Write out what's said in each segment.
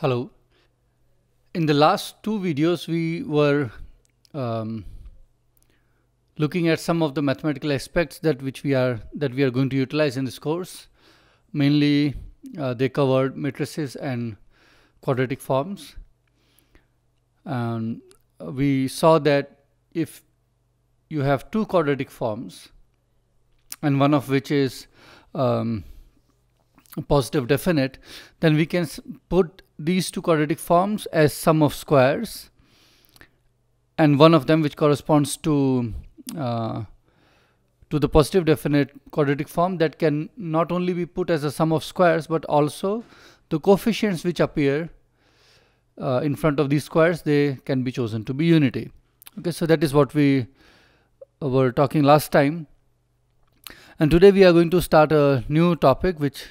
Hello. In the last two videos, we were um, looking at some of the mathematical aspects that which we are that we are going to utilize in this course. Mainly, uh, they covered matrices and quadratic forms. And we saw that if you have two quadratic forms, and one of which is um, positive definite, then we can put these two quadratic forms as sum of squares and one of them which corresponds to uh, to the positive definite quadratic form that can not only be put as a sum of squares but also the coefficients which appear uh, in front of these squares they can be chosen to be unity okay so that is what we uh, were talking last time and today we are going to start a new topic which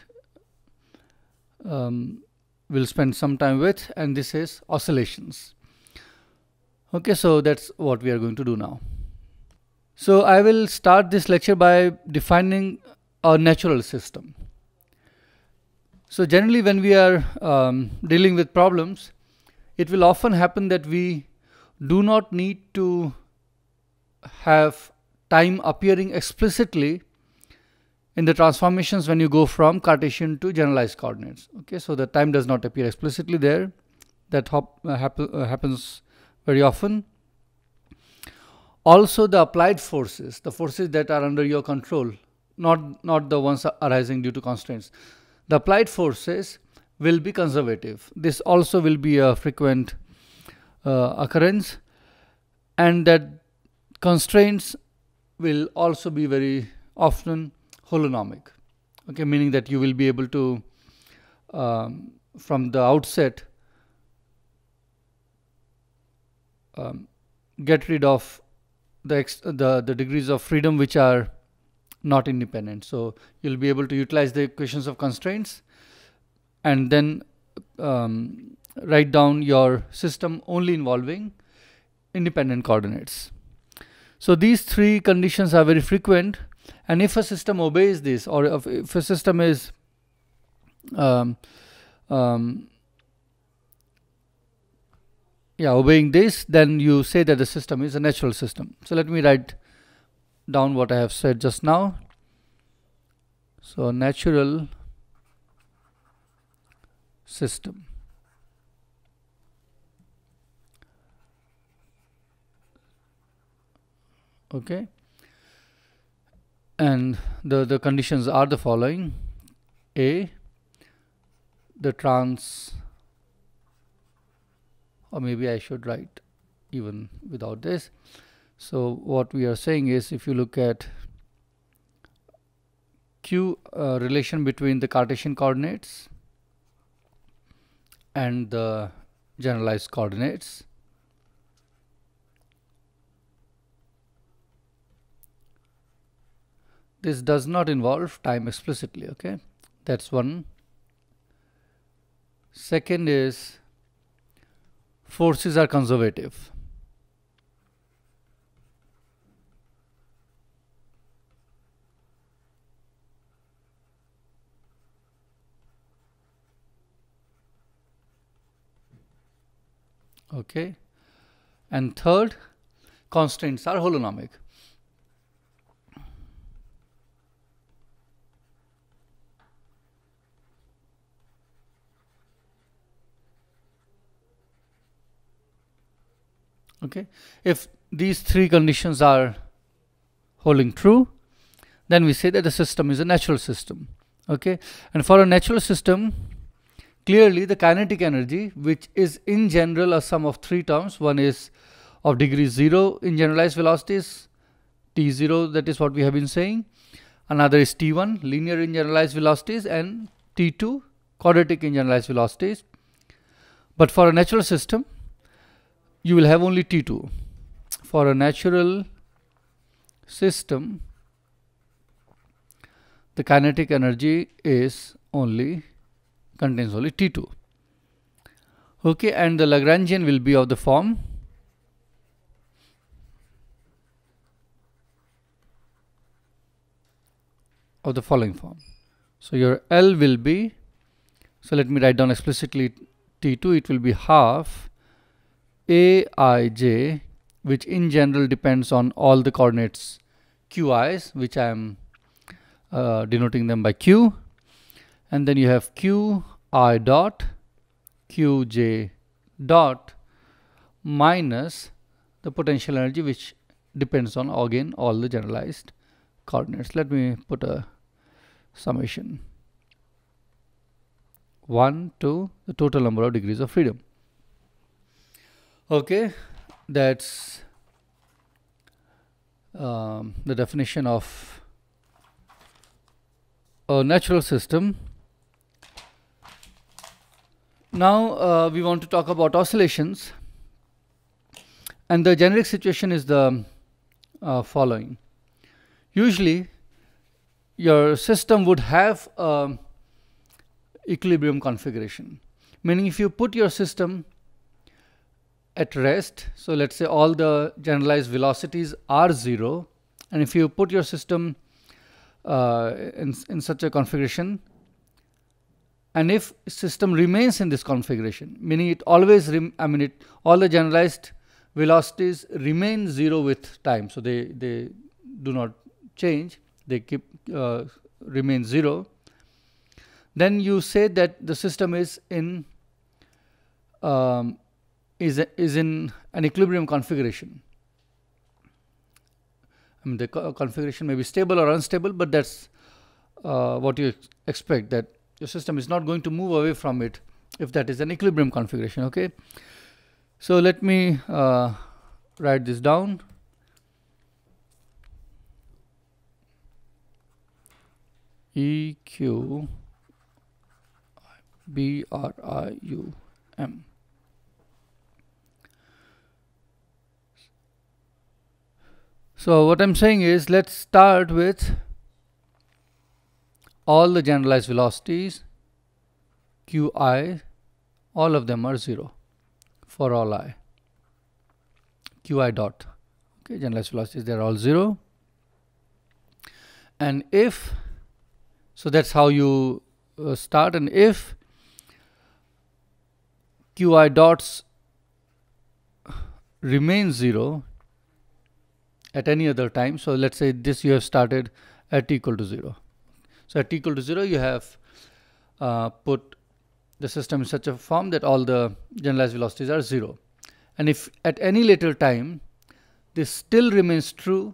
um, we'll spend some time with and this is oscillations. Okay, so that's what we are going to do now. So I will start this lecture by defining a natural system. So generally when we are um, dealing with problems, it will often happen that we do not need to have time appearing explicitly in the transformations when you go from Cartesian to generalized coordinates. Okay, so the time does not appear explicitly there. That hop, uh, uh, happens very often. Also, the applied forces, the forces that are under your control, not, not the ones arising due to constraints. The applied forces will be conservative. This also will be a frequent uh, occurrence and that constraints will also be very often holonomic. Okay, meaning that you will be able to, um, from the outset, um, get rid of the, the the degrees of freedom which are not independent. So you'll be able to utilize the equations of constraints, and then um, write down your system only involving independent coordinates. So these three conditions are very frequent and if a system obeys this, or if, if a system is um, um, yeah, obeying this, then you say that the system is a natural system. So let me write down what I have said just now. So natural system. Okay and the, the conditions are the following a the trans or maybe I should write even without this so what we are saying is if you look at Q uh, relation between the Cartesian coordinates and the generalized coordinates this does not involve time explicitly okay that's one second is forces are conservative okay and third constraints are holonomic okay if these three conditions are holding true then we say that the system is a natural system okay and for a natural system clearly the kinetic energy which is in general a sum of three terms one is of degree 0 in generalized velocities t0 that is what we have been saying another is t1 linear in generalized velocities and t2 quadratic in generalized velocities but for a natural system you will have only T2 for a natural system the kinetic energy is only contains only T2 okay and the Lagrangian will be of the form of the following form so your L will be so let me write down explicitly T2 it will be half aij which in general depends on all the coordinates qi's which I am uh, denoting them by q and then you have q i dot q j dot minus the potential energy which depends on again all the generalized coordinates let me put a summation 1 to the total number of degrees of freedom Okay, that's um, the definition of a natural system. Now uh, we want to talk about oscillations and the generic situation is the uh, following. Usually your system would have equilibrium configuration meaning if you put your system at rest. So let's say all the generalized velocities are zero. And if you put your system uh, in, in such a configuration, and if system remains in this configuration, meaning it always, I mean, it all the generalized velocities remain zero with time. So they, they do not change. They keep uh, remain zero. Then you say that the system is in um, is, is in an equilibrium configuration. I mean, the co configuration may be stable or unstable, but that's uh, what you ex expect that your system is not going to move away from it if that is an equilibrium configuration. Okay, so let me uh, write this down. E Q B R I U M. So what I'm saying is let's start with all the generalized velocities qi all of them are 0 for all i qi dot okay generalized velocities they're all 0 and if so that's how you uh, start and if qi dots remains 0 at any other time. So let's say this you have started at t equal to 0. So at t equal to 0 you have uh, put the system in such a form that all the generalized velocities are 0. And if at any later time this still remains true,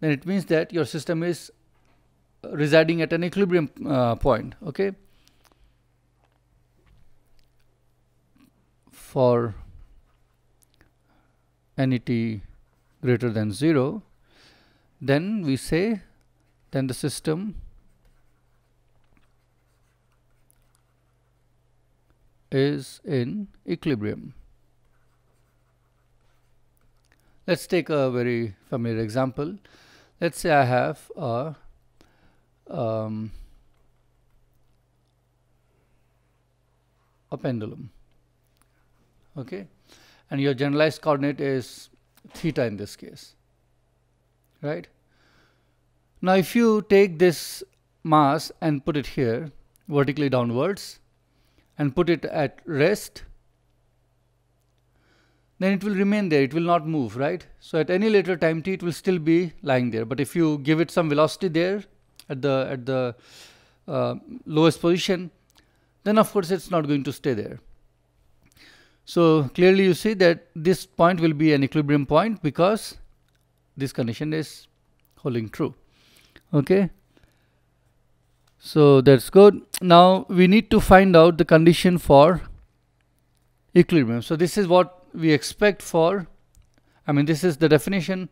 then it means that your system is residing at an equilibrium uh, point. Okay. For any t greater than 0 then we say then the system is in equilibrium. Let's take a very familiar example. Let's say I have a um, a pendulum okay and your generalized coordinate is theta in this case, right? Now, if you take this mass and put it here vertically downwards and put it at rest, then it will remain there. It will not move, right? So at any later time t, it will still be lying there. But if you give it some velocity there at the at the uh, lowest position, then of course it's not going to stay there. So clearly you see that this point will be an equilibrium point because this condition is holding true. Okay. So that's good. Now we need to find out the condition for equilibrium. So this is what we expect for, I mean this is the definition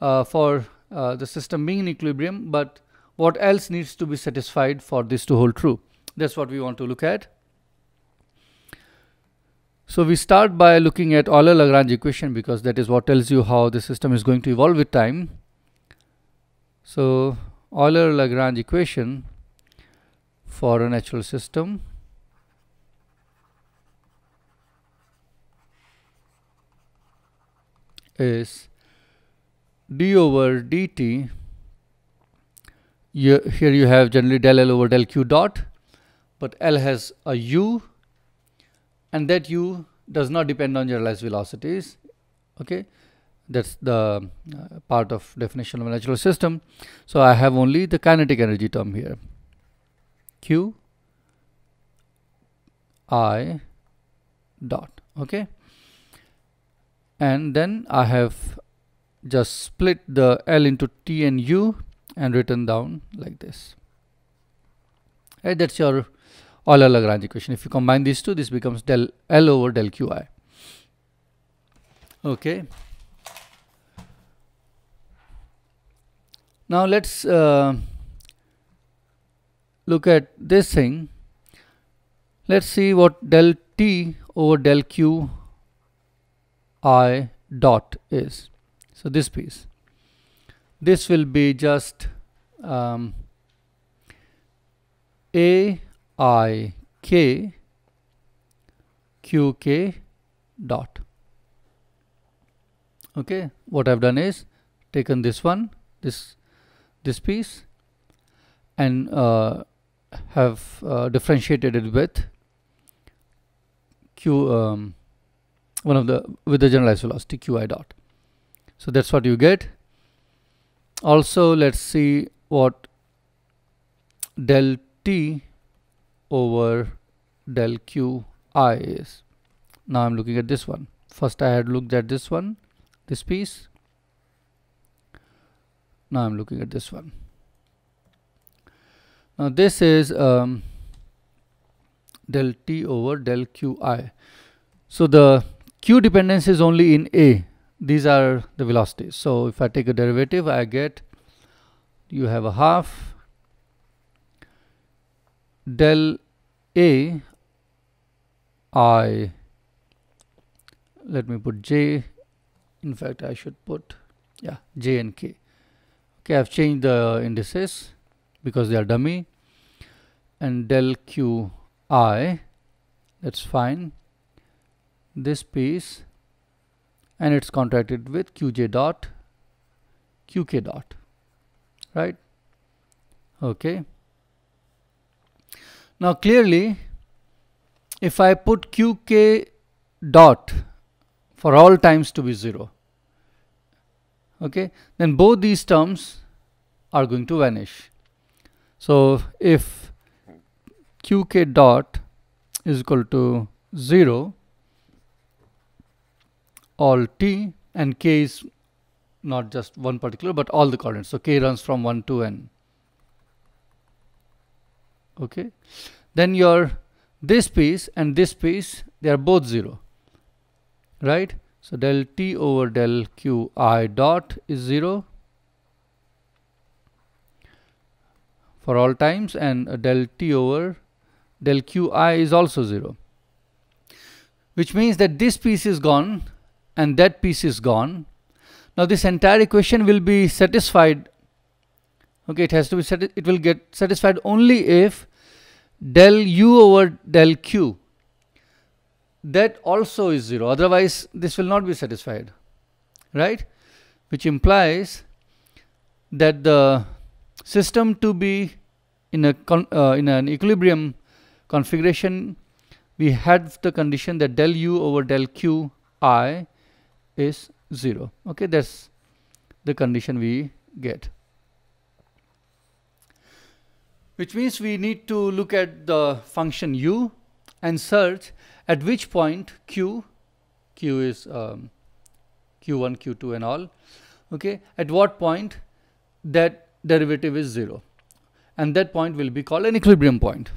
uh, for uh, the system being in equilibrium, but what else needs to be satisfied for this to hold true? That's what we want to look at. So we start by looking at Euler-Lagrange equation because that is what tells you how the system is going to evolve with time. So Euler-Lagrange equation for a natural system is d over dt you, here you have generally del L over del Q dot but L has a U and that u does not depend on generalized velocities okay that's the uh, part of definition of a natural system so I have only the kinetic energy term here Q I dot okay and then I have just split the L into T and U and written down like this right that's your all Euler Lagrange equation. If you combine these two, this becomes del L over del Qi. Okay. Now let's uh, look at this thing. Let's see what del T over del Q I dot is. So this piece. This will be just um, A i k q k dot okay what I've done is taken this one this this piece and uh, have uh, differentiated it with q um, one of the with the generalized velocity qi dot so that's what you get also let's see what del t over del q i is. Now I'm looking at this one. First I had looked at this one, this piece. Now I'm looking at this one. Now this is um, del t over del qi. So the q dependence is only in a. These are the velocities. So if I take a derivative, I get you have a half del A I let me put J in fact I should put yeah J and K okay I've changed the indices because they are dummy and del Q I that's fine this piece and it's contracted with qj dot qk dot right okay now clearly if I put qk dot for all times to be 0 okay then both these terms are going to vanish. So if qk dot is equal to 0 all t and k is not just one particular but all the coordinates. So k runs from 1 to n okay then your this piece and this piece they are both 0 right so del t over del q i dot is 0 for all times and del t over del q i is also 0 which means that this piece is gone and that piece is gone now this entire equation will be satisfied okay it has to be it will get satisfied only if del u over del q that also is 0 otherwise this will not be satisfied right which implies that the system to be in a uh, in an equilibrium configuration we had the condition that del u over del q i is 0 okay that's the condition we get which means we need to look at the function u and search at which point q, q is um, q1, q2 and all, okay, at what point that derivative is 0 and that point will be called an equilibrium point.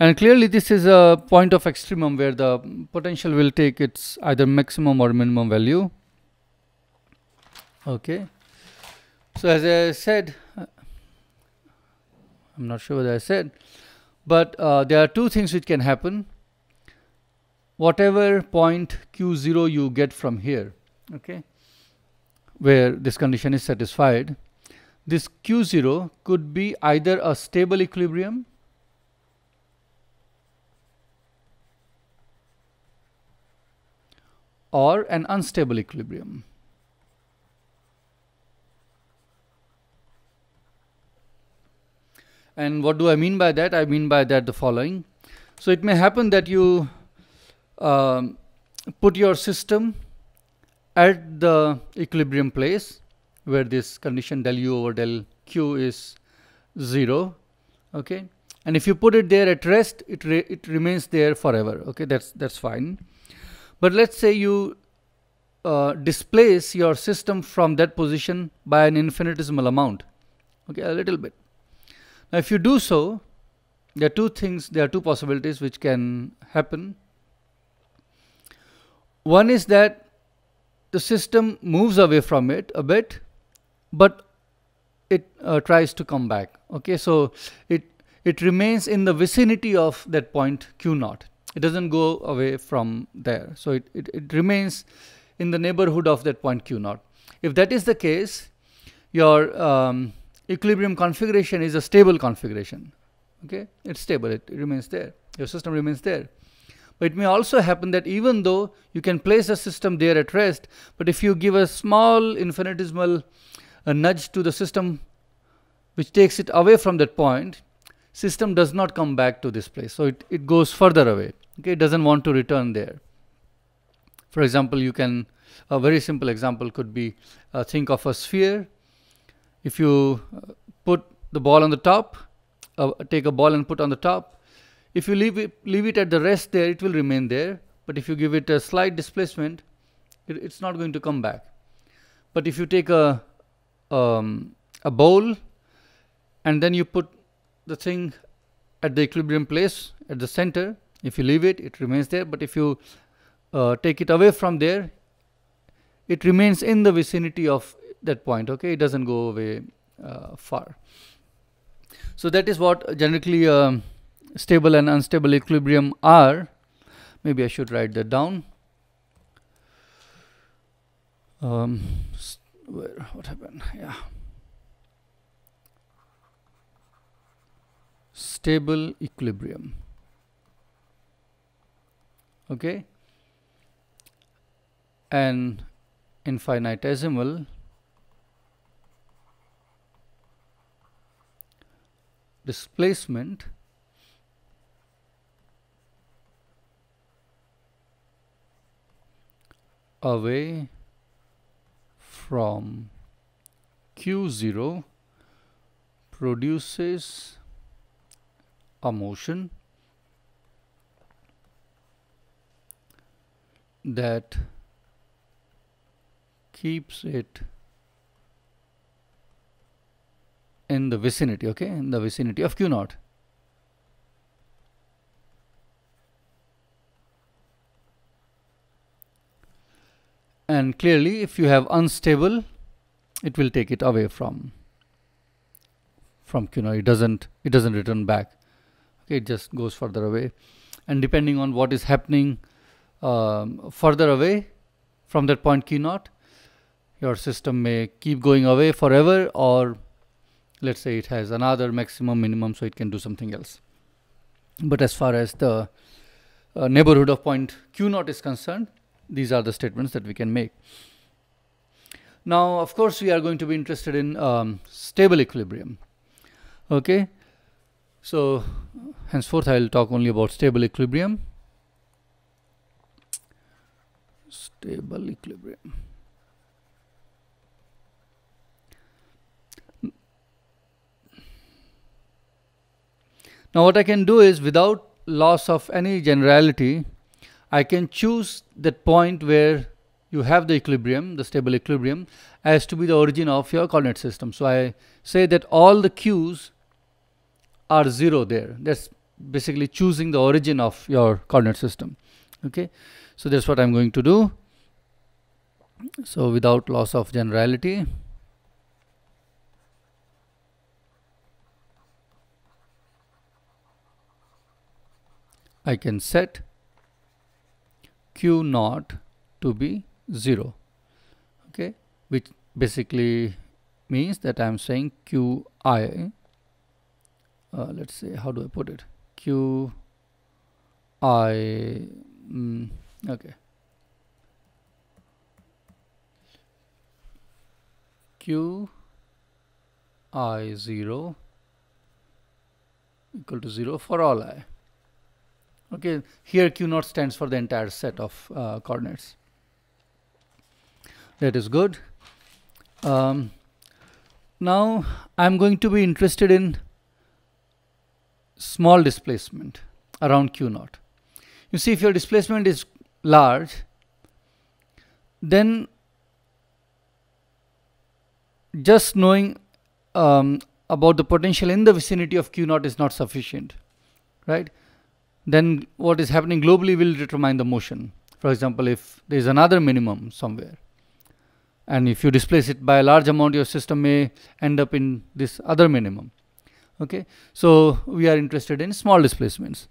And clearly this is a point of extremum where the potential will take its either maximum or minimum value. Okay. So as I said, uh, I'm not sure what I said, but uh, there are two things which can happen. Whatever point Q0 you get from here, okay, where this condition is satisfied, this Q0 could be either a stable equilibrium or an unstable equilibrium. And what do I mean by that? I mean by that the following. So it may happen that you um, put your system at the equilibrium place where this condition del u over del q is 0 okay and if you put it there at rest it re it remains there forever okay that's that's fine but let's say you uh, displace your system from that position by an infinitesimal amount okay a little bit now, if you do so, there are two things, there are two possibilities which can happen. One is that the system moves away from it a bit, but it uh, tries to come back. Okay, so it it remains in the vicinity of that point Q naught. It doesn't go away from there. So it, it, it remains in the neighborhood of that point Q naught. If that is the case, your um, equilibrium configuration is a stable configuration. Okay, it's stable, it, it remains there. Your system remains there. But it may also happen that even though you can place a system there at rest, but if you give a small infinitesimal a uh, nudge to the system which takes it away from that point, system does not come back to this place. So it, it goes further away. Okay, it doesn't want to return there. For example, you can, a very simple example could be uh, think of a sphere if you uh, put the ball on the top, uh, take a ball and put on the top, if you leave it, leave it at the rest there, it will remain there. But if you give it a slight displacement, it, it's not going to come back. But if you take a um, a bowl and then you put the thing at the equilibrium place at the center, if you leave it, it remains there. But if you uh, take it away from there, it remains in the vicinity of that point okay it doesn't go away uh, far so that is what generally um, stable and unstable equilibrium are maybe I should write that down um, where what happened yeah stable equilibrium okay and infinitesimal displacement away from q0 produces a motion that keeps it in the vicinity, okay, in the vicinity of Q naught. And clearly, if you have unstable, it will take it away from from Q naught. It doesn't it doesn't return back. Okay, it just goes further away. And depending on what is happening um, further away from that point Q naught, your system may keep going away forever or let's say it has another maximum minimum so it can do something else but as far as the uh, neighborhood of point q naught is concerned these are the statements that we can make now of course we are going to be interested in um, stable equilibrium okay so henceforth i'll talk only about stable equilibrium stable equilibrium Now what I can do is without loss of any generality, I can choose that point where you have the equilibrium, the stable equilibrium, as to be the origin of your coordinate system. So I say that all the q's are zero there. That's basically choosing the origin of your coordinate system. Okay, so that's what I'm going to do. So without loss of generality. I can set Q naught to be 0 okay which basically means that I'm saying Qi uh, let's say how do I put it Qi mm, okay Q i 0 equal to 0 for all i Okay, here Q naught stands for the entire set of uh, coordinates. That is good. Um, now I'm going to be interested in small displacement around Q naught. You see, if your displacement is large, then just knowing um, about the potential in the vicinity of Q naught is not sufficient, right? then what is happening globally will determine the motion. For example, if there is another minimum somewhere, and if you displace it by a large amount, your system may end up in this other minimum. Okay, so we are interested in small displacements.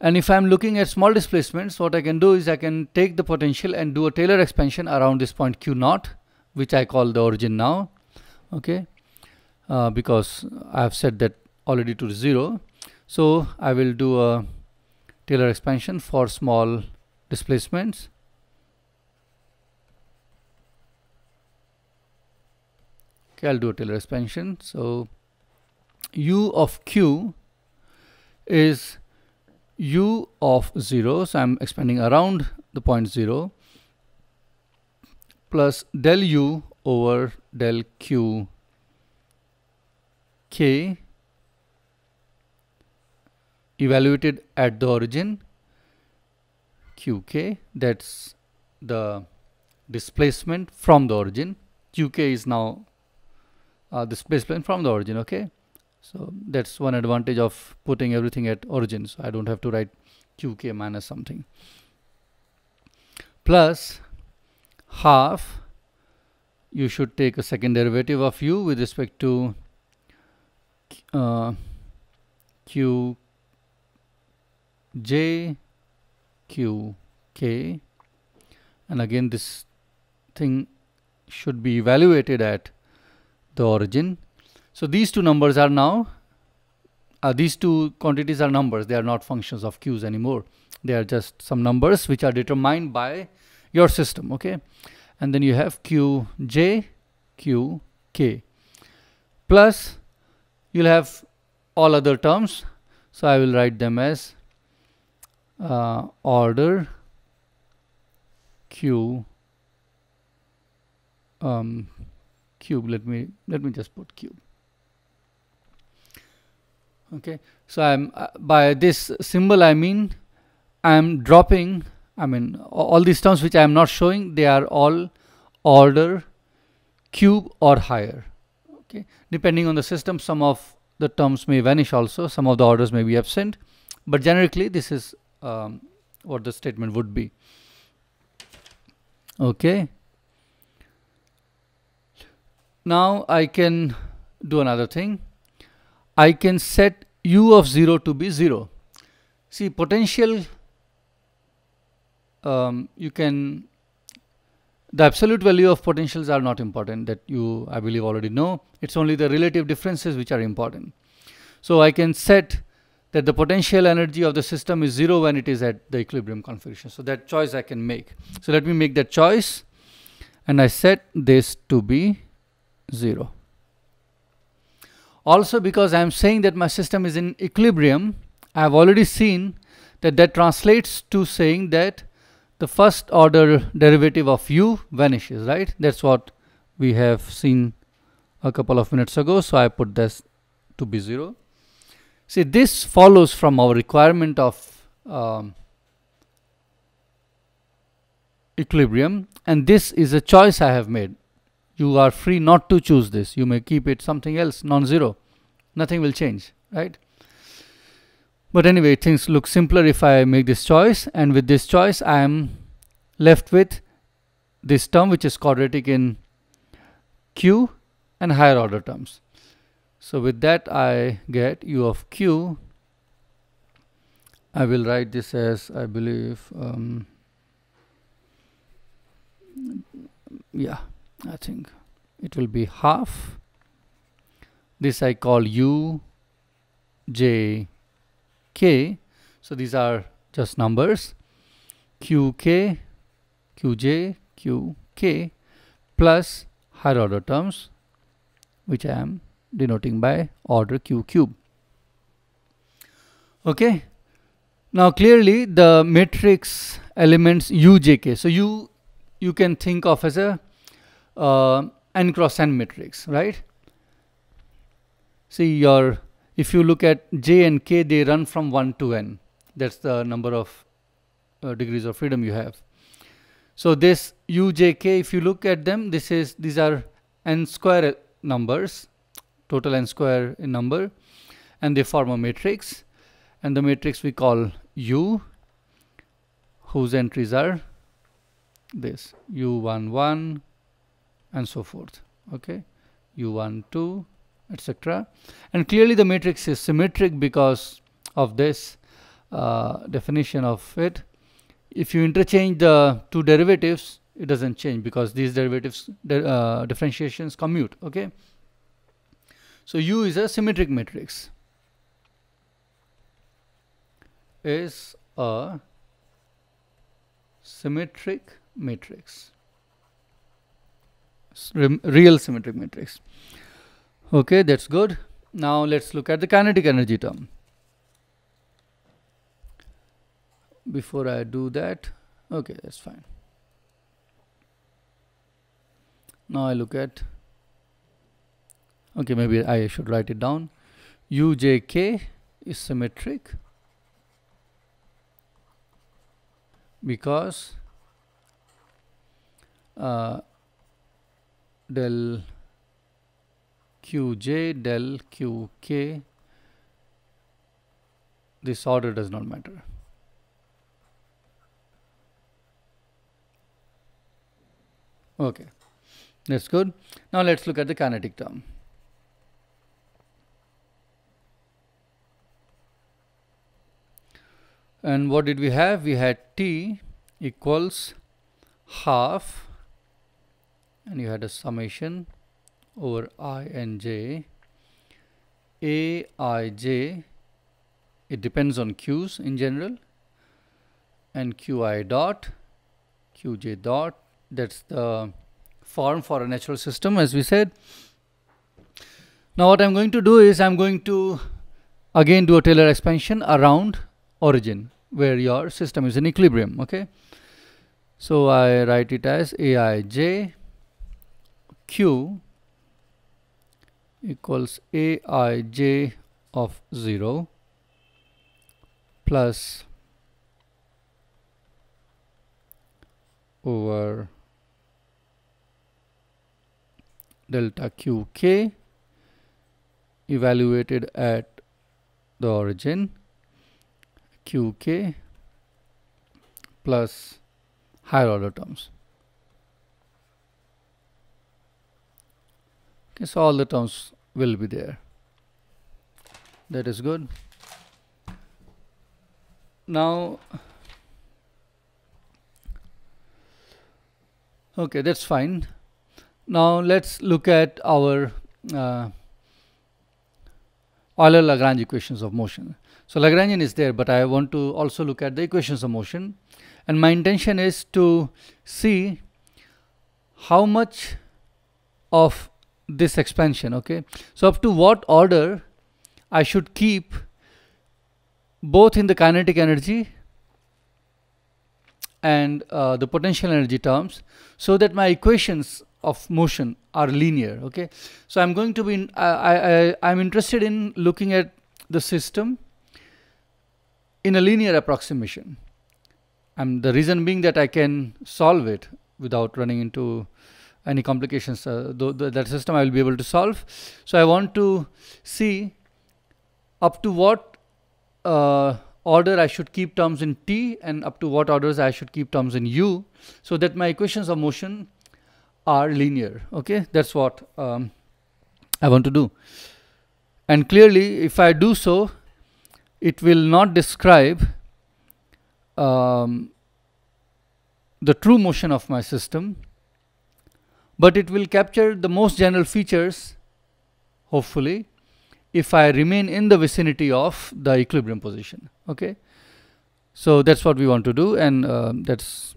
And if I'm looking at small displacements, what I can do is I can take the potential and do a Taylor expansion around this point Q naught, which I call the origin now, okay, uh, because I've set that already to zero so I will do a Taylor expansion for small displacements okay I'll do a Taylor expansion so u of q is u of 0 so I'm expanding around the point 0 plus del u over del q k evaluated at the origin qk that's the displacement from the origin qk is now uh, displacement from the origin okay so that's one advantage of putting everything at origin so I don't have to write qk minus something plus half you should take a second derivative of u with respect to uh, q J Q K and again this thing should be evaluated at the origin. So these two numbers are now uh, these two quantities are numbers they are not functions of Q's anymore they are just some numbers which are determined by your system okay and then you have Q J Q K plus you'll have all other terms so I will write them as uh, order Q um, cube let me let me just put cube okay so I'm uh, by this symbol I mean I'm dropping I mean all these terms which I am not showing they are all order cube or higher okay depending on the system some of the terms may vanish also some of the orders may be absent but generically this is um, what the statement would be okay now I can do another thing I can set u of 0 to be 0 see potential um, you can the absolute value of potentials are not important that you I believe already know it's only the relative differences which are important so I can set that the potential energy of the system is zero when it is at the equilibrium configuration. So that choice I can make. So let me make that choice and I set this to be zero. Also because I am saying that my system is in equilibrium, I have already seen that that translates to saying that the first order derivative of u vanishes, right? That's what we have seen a couple of minutes ago. So I put this to be zero See, this follows from our requirement of um, equilibrium and this is a choice I have made. You are free not to choose this. You may keep it something else, non-zero. Nothing will change, right? But anyway, things look simpler if I make this choice and with this choice I am left with this term which is quadratic in q and higher order terms. So with that I get u of q. I will write this as I believe um, yeah I think it will be half this I call u j k so these are just numbers Q K Q J Q K plus higher order terms which I am denoting by order q cube. Okay. Now clearly the matrix elements UJK. So you you can think of as a uh, n cross n matrix, right? See your if you look at J and K, they run from one to n. That's the number of uh, degrees of freedom you have. So this UJK, if you look at them, this is these are n square numbers total n square in number and they form a matrix and the matrix we call U whose entries are this U11 and so forth okay U12 etc and clearly the matrix is symmetric because of this uh, definition of it if you interchange the two derivatives it doesn't change because these derivatives uh, differentiations commute okay so U is a symmetric matrix. Is a symmetric matrix. real symmetric matrix. Okay, that's good. Now let's look at the kinetic energy term. Before I do that, okay, that's fine. Now I look at okay maybe I should write it down UJK is symmetric because uh, del qj del qk this order does not matter okay that's good now let's look at the kinetic term and what did we have? We had t equals half and you had a summation over i and j a i j it depends on q's in general and qi dot qj dot that's the form for a natural system as we said now what I'm going to do is I'm going to again do a Taylor expansion around origin where your system is in equilibrium okay so I write it as aij q equals aij of 0 plus over delta qk evaluated at the origin qk plus higher order terms. Okay, so all the terms will be there. That is good. Now, okay, that's fine. Now let's look at our uh, Euler-Lagrange equations of motion. So Lagrangian is there, but I want to also look at the equations of motion. And my intention is to see how much of this expansion, okay? So up to what order I should keep both in the kinetic energy and uh, the potential energy terms so that my equations of motion are linear okay so i'm going to be in, I, I i'm interested in looking at the system in a linear approximation. And the reason being that I can solve it without running into any complications. Uh, th th that system I will be able to solve. So I want to see up to what uh, order I should keep terms in T and up to what orders I should keep terms in U so that my equations of motion are linear. Okay, that's what um, I want to do. And clearly, if I do so, it will not describe um, the true motion of my system, but it will capture the most general features, hopefully, if I remain in the vicinity of the equilibrium position. Okay, so that's what we want to do, and uh, that's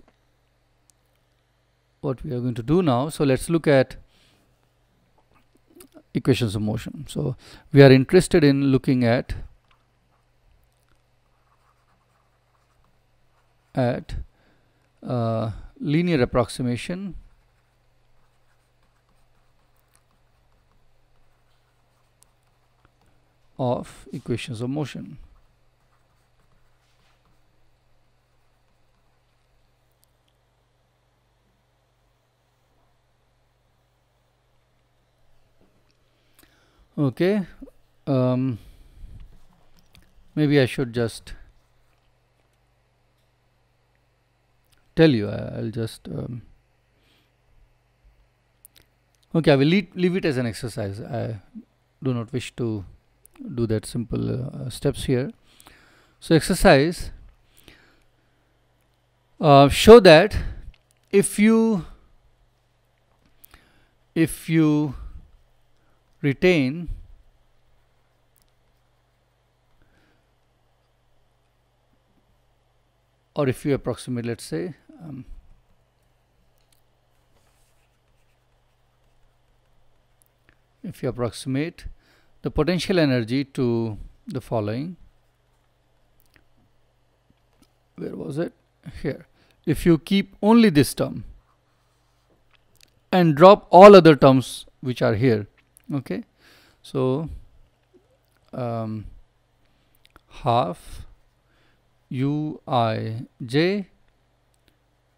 what we are going to do now. So let's look at equations of motion. So we are interested in looking at at uh, linear approximation of equations of motion. Okay, um, maybe I should just tell you I'll just um, okay I will leave, leave it as an exercise I do not wish to do that simple uh, uh steps here so exercise uh, show that if you if you retain or if you approximate let's say um, if you approximate the potential energy to the following where was it here if you keep only this term and drop all other terms which are here okay so um, half u i j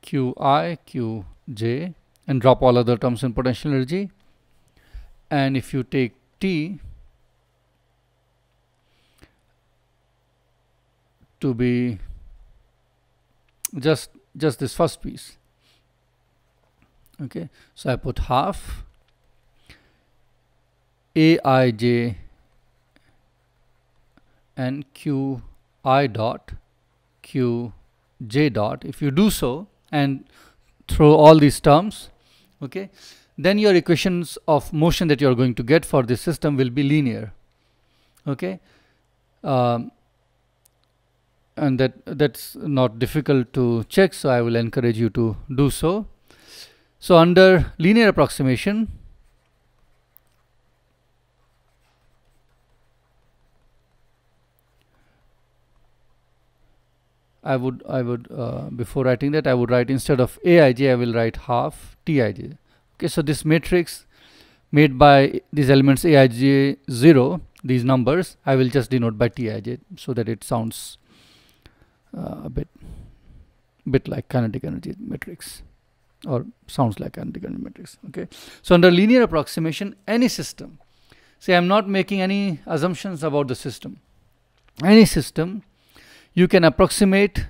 qi, qj and drop all other terms in potential energy and if you take T to be just just this first piece okay so I put half aij and qi dot qj dot if you do so and through all these terms okay then your equations of motion that you are going to get for this system will be linear okay um, and that that's not difficult to check so I will encourage you to do so so under linear approximation I would I would uh, before writing that I would write instead of aij I will write half tij. Okay, so this matrix made by these elements aij zero these numbers I will just denote by tij so that it sounds uh, a bit bit like kinetic energy matrix or sounds like kinetic energy matrix. Okay, so under linear approximation any system. See, I'm not making any assumptions about the system. Any system you can approximate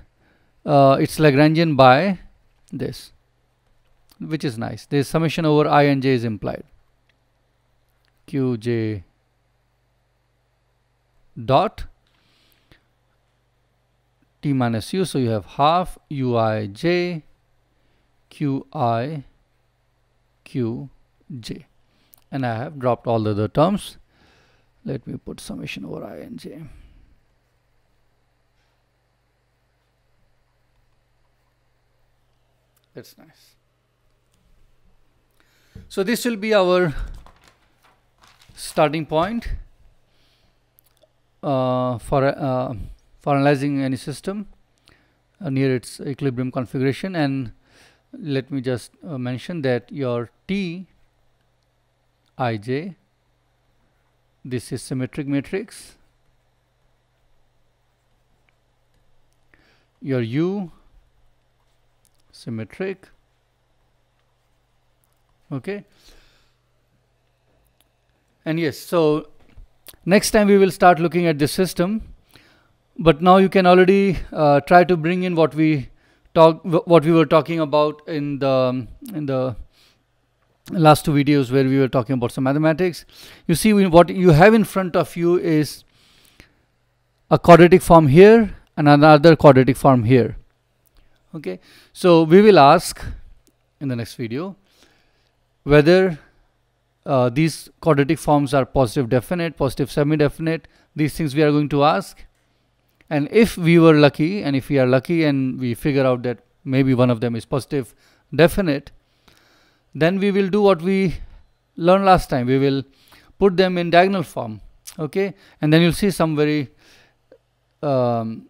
uh, its Lagrangian by this which is nice the summation over i and j is implied qj dot t minus u so you have half uij qi qj and I have dropped all the other terms let me put summation over i and j That's nice. So this will be our starting point uh, for uh, for analyzing any system uh, near its equilibrium configuration. And let me just uh, mention that your T ij this is symmetric matrix your u symmetric okay and yes so next time we will start looking at this system but now you can already uh, try to bring in what we talk what we were talking about in the in the last two videos where we were talking about some mathematics you see what you have in front of you is a quadratic form here and another quadratic form here okay so we will ask in the next video whether uh, these quadratic forms are positive definite positive semi-definite these things we are going to ask and if we were lucky and if we are lucky and we figure out that maybe one of them is positive definite then we will do what we learned last time we will put them in diagonal form okay and then you'll see some very um,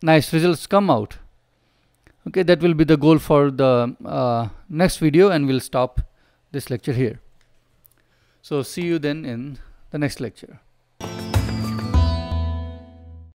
nice results come out okay that will be the goal for the uh, next video and we'll stop this lecture here so see you then in the next lecture